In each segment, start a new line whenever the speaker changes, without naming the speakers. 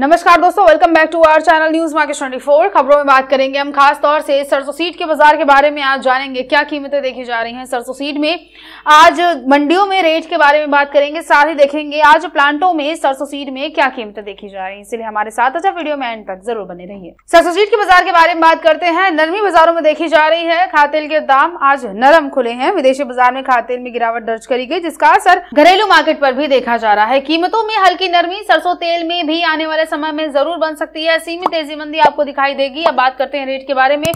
नमस्कार दोस्तों welcome back to our channel news market four खबरों में बात करेंगे हम खास तौर से सरसों सीट के बाजार के बारे में आज जानेंगे क्या कीमतें देखी जा रही हैं सरसों सीट में आज मंडियों में रेट के बारे में बात करेंगे साथ ही देखेंगे आज प्लांटों में सरसों सीट में क्या कीमतें देखी जा रही है इसलिए हमारे साथ अच्छा वीडियो में एंड तक जरूर बने रही सरसों सीट के बाजार के बारे में बात करते हैं नरमी बाजारों में देखी जा रही है खातेल के दाम आज नरम खुले हैं विदेशी बाजार में खातेल में गिरावट दर्ज करी गई जिसका असर घरेलू मार्केट पर भी देखा जा रहा है कीमतों में हल्की नरमी सरसों तेल में भी आने वाले समय में जरूर बन सकती है सीमित तेजी मंदी आपको दिखाई देगी अब बात करते हैं रेट के बारे में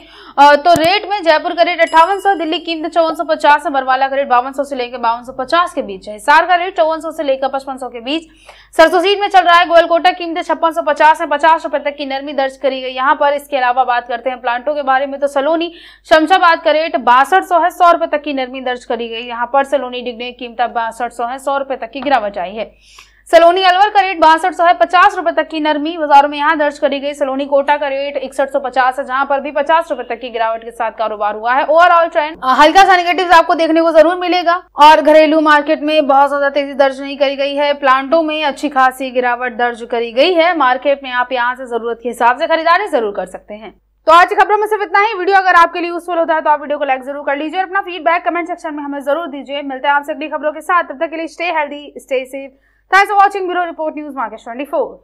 तो रेट में जयपुर का रेट अट्ठावन दिल्ली कीमत चौवन सौ पचास बरवाला का रेट बावन से लेकर बावन के बीच है हिसार का रेट चौवन से लेकर पचपन के बीच सरसोसीट में चल रहा है गोयलकोटा कीमतें छप्पन सौ पचास है पचास रुपए तक की नरमी दर्ज करी गई यहाँ पर इसके अलावा बात करते हैं प्लांटों के बारे में तो सलोनी शमशाबाद का रेट बासठ सौ है सौ रुपए तक की नरमी दर्ज करी गई यहाँ पर सलोनी डिग्री कीमत बासठ सौ है सौ रुपए तक की गिरावट आई है सलोनी अलवर का रेट बासठ सौ है पचास रुपए तक की नरमी बाजारों में यहाँ दर्ज करी गई सलोनी कोटा का रेट इकसठ सौ पचास है जहाँ पर भी पचास रुपए तक की गिरावट के साथ कारोबार हुआ है ओवरऑल ट्रेंड हल्का सा निगेटिव आपको देखने को जरूर मिलेगा और घरेलू मार्केट में बहुत ज्यादा तेजी दर्ज नहीं करी गई है प्लांटों में अच्छी खासी गिरावट दर्ज करी गई है मार्केट में आप यहाँ से जरूरत के हिसाब से खरीदारी जरूर कर सकते हैं तो आज की खबरों में सिर्फ इतना ही वीडियो अगर आपके लिए यूजफुल होता है तो आप वीडियो को लाइक जरूर कर लीजिए और अपना फीडबैक कमेंट सेक्शन में हमें जरूर दीजिए मिलते हैं आपसे अगली खबरों के साथ तब तक के लिए stay healthy stay safe Thanks for watching Bureau Report News Market 24.